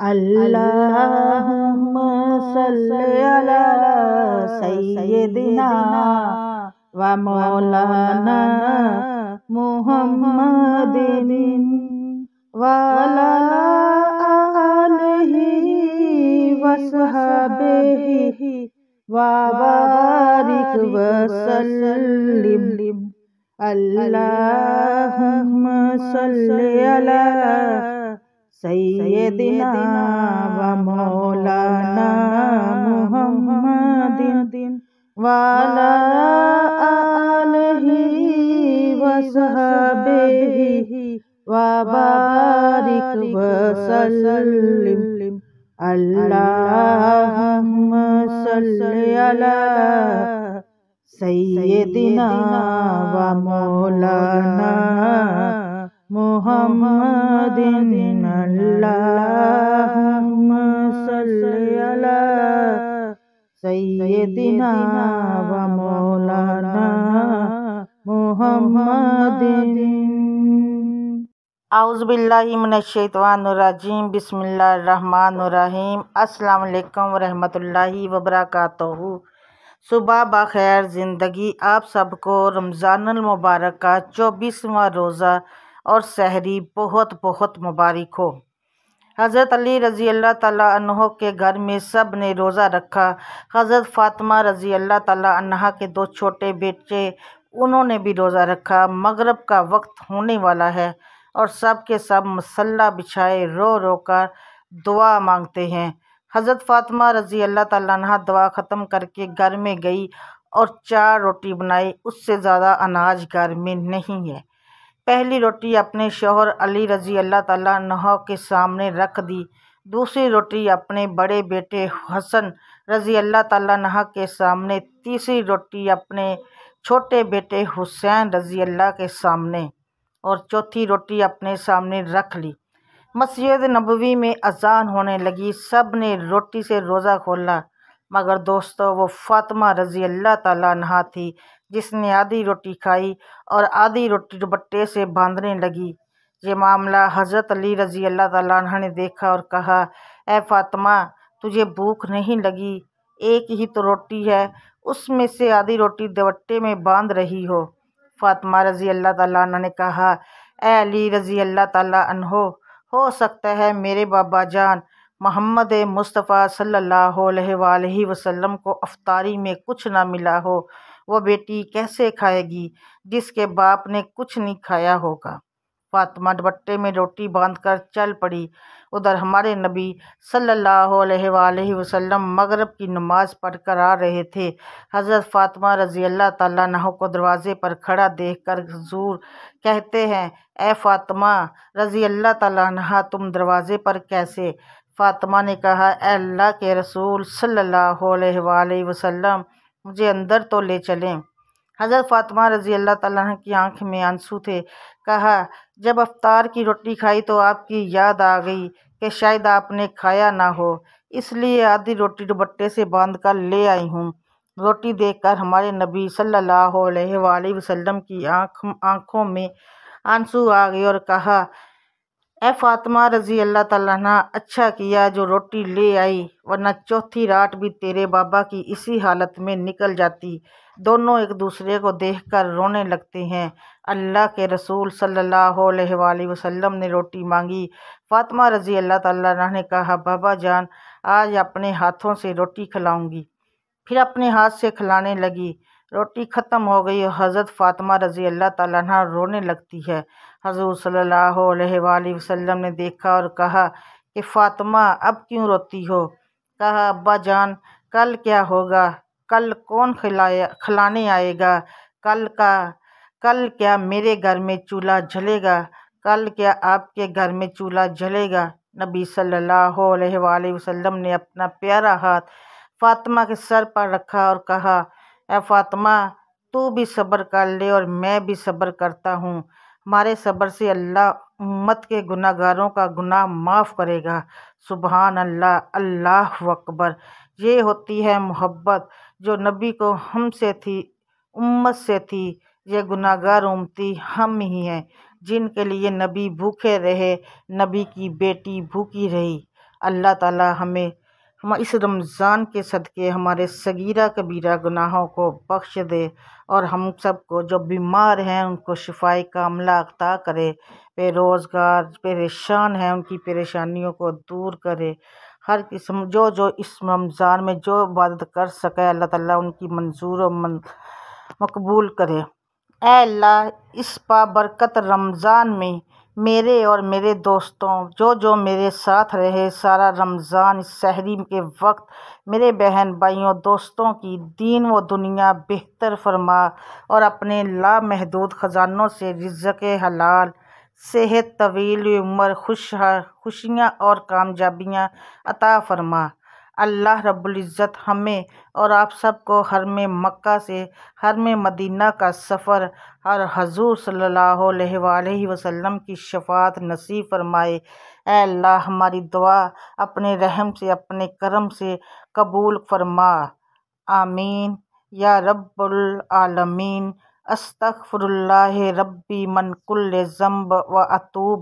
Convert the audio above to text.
اللهم صل على سيدنا ومولانا محمد وعلى آله وصحبه وبارك وسلم اللهم صل على سيدنا सैदिना व मौलाना मुहम्मदिन वाला आलही व सहबेही व बारिक व सल्लिम अल्लाहुम्मा सल्लि व मौलाना मोहम्मद सैदिना व मौलाना मोहम्मद आउज़बिल्लिमिनशैतवानरजीम बिसमीम अल्लाम वरहमतुल्लाहि वबरकत सुबह बखैर ज़िंदगी आप सबको रमज़ानमबारक का चौबीसवा रोज़ा और सहरी बहुत बहुत मुबारक हो हज़रत अली रज़ी अल्लाह तह के घर में सब ने रोज़ा रखा हज़रत फ़ातिमा रज़ी अल्लाह तह के दो छोटे बेटे उन्होंने भी रोज़ा रखा मगरब का वक्त होने वाला है और सब के सब मसल्ला बिछाए रो रो कर दुआ मांगते हैं हज़रत फ़ातिमा रज़ी अल्लाह तह दुआ ख़त्म करके घर में गई और चार रोटी बनाई उससे ज़्यादा अनाज घर में नहीं है पहली रोटी अपने शोहर अली रज़ी अल्लाह नह के सामने रख दी दूसरी रोटी अपने बड़े बेटे हसन रज़ी अल्लाह नह के सामने तीसरी रोटी अपने छोटे बेटे हुसैन रज़ी अल्लाह के सामने और चौथी रोटी अपने सामने रख ली मस्जिद नबवी में अजान होने लगी सब ने रोटी से रोज़ा खोला मगर दोस्तों वो फ़ातिमा रज़ी अल्लाह तहा थी जिसने आधी रोटी खाई और आधी रोटी दुपट्टे से बांधने लगी ये मामला हज़रत अली रज़ी अल्लाह तह ने देखा और कहा ए फ़ातिमा तुझे भूख नहीं लगी एक ही तो रोटी है उसमें से आधी रोटी दुपट्टे में बांध रही हो फ़ातिमा रज़ी अल्लाह तह ने कहा ए अली रज़ी अल्लाह तहो हो सकता है मेरे बाबा जान मोहम्मद मुस्तफ़ा सल्ला वसलम को अफ्तारी में कुछ ना मिला हो वह बेटी कैसे खाएगी जिसके बाप ने कुछ नहीं खाया होगा फातिमा दुपट्टे में रोटी बांधकर चल पड़ी उधर हमारे नबी सल्ला वसलम मगरब की नमाज़ पढ़कर आ रहे थे हज़रत फ़ातमा रज़ी अल्लाह तह को दरवाज़े पर खड़ा देख कर जूर कहते हैं ए फातमा रज़ी अल्लाह तह तुम दरवाज़े पर कैसे फ़ातिमा ने कहा अल्लाह के रसूल सल्ला वसलम मुझे अंदर तो ले चलें हज़रत फ़ातिमा रज़ी अल्लाह तह की आँख में आंसू थे कहा जब अफ्तार की रोटी खाई तो आपकी याद आ गई कि शायद आपने खाया ना हो इसलिए आधी रोटी दुबट्टे से बांध कर ले आई हूँ रोटी देखकर हमारे नबी सल्लल्लाहु अलैहि वसल्लम की आँख आँखों में आंसू आ गए और कहा ए फातमा रजी अल्लाह तला अच्छा किया जो रोटी ले आई वरना चौथी रात भी तेरे बाबा की इसी हालत में निकल जाती दोनों एक दूसरे को देखकर रोने लगते हैं अल्लाह के रसूल सल्ला अलैहि वसल्लम ने रोटी मांगी फातिमा रजी अल्लाह तला ने कहा बाबा जान आज अपने हाथों से रोटी खिलाऊंगी फिर अपने हाथ से खिलाने लगी रोटी ख़त्म हो गई हज़रत फ़ातिमा रज़ी अल्लाह तह रोने लगती है हजूर सल्लल्लाहु अलैहि वसल्लम ने देखा और कहा कि फ़ातिमा अब क्यों रोती हो कहा अब्बा जान कल क्या होगा कल कौन खिलाया खिलाने आएगा कल का कल क्या मेरे घर में चूल्हा जलेगा कल क्या आपके घर में चूल्हा जलेगा नबी सल्लल्लाहु अलैहि वसल्लम ने अपना प्यारा हाथ फातिमा के सर पर रखा और कहा ए फातमा तू भी सब्र कर ले और मैं भी सब्र करता हूँ हमारे सब्र से अल्लाह उम्मत के गुनागारों का गुनाह माफ़ करेगा सुबहान अल्लाह अल्लाह अकबर ये होती है मोहब्बत जो नबी को हम से थी उम्मत से थी ये गुनागार उमती हम ही हैं जिनके लिए नबी भूखे रहे नबी की बेटी भूखी रही अल्लाह ताला हमें हम इस रमज़ान के सदक़े हमारे सगीरा कबीरा गुनाहों को बख्श दे और हम सब को जो बीमार हैं उनको शिफाई कामला अता करे बेरोज़गार परेशान हैं उनकी परेशानियों को दूर करे हर किस्म जो जो इस रमज़ान में जो इबादत कर सके अल्लाह ताला उनकी मंजूर और मन, मकबूल करे अल्लाह इस बरकत रमज़ान में मेरे और मेरे दोस्तों जो जो मेरे साथ रहे सारा रमज़ान शहरी सहरी के वक्त मेरे बहन भाइयों दोस्तों की दीन व दुनिया बेहतर फरमा और अपने लामहदूद ख़जानों से रिज़क हलाल सेहत तवील उम्र खुश खुशियाँ और कामयाबियाँ अता फरमा अल्लाह रब्ज़त हमें और आप सबको हर में मक्का से हर में मदीना का सफ़र हर हजूर सल्लल्लाहु अलैहि वसल्लम की शफात नसीब फरमाए अल्लाह हमारी दुआ अपने रहम से अपने करम से कबूल फरमा आमीन या रबालमीन अस्तफ़ुल्ला रब्बी मनकुल ज़म्ब व अतूब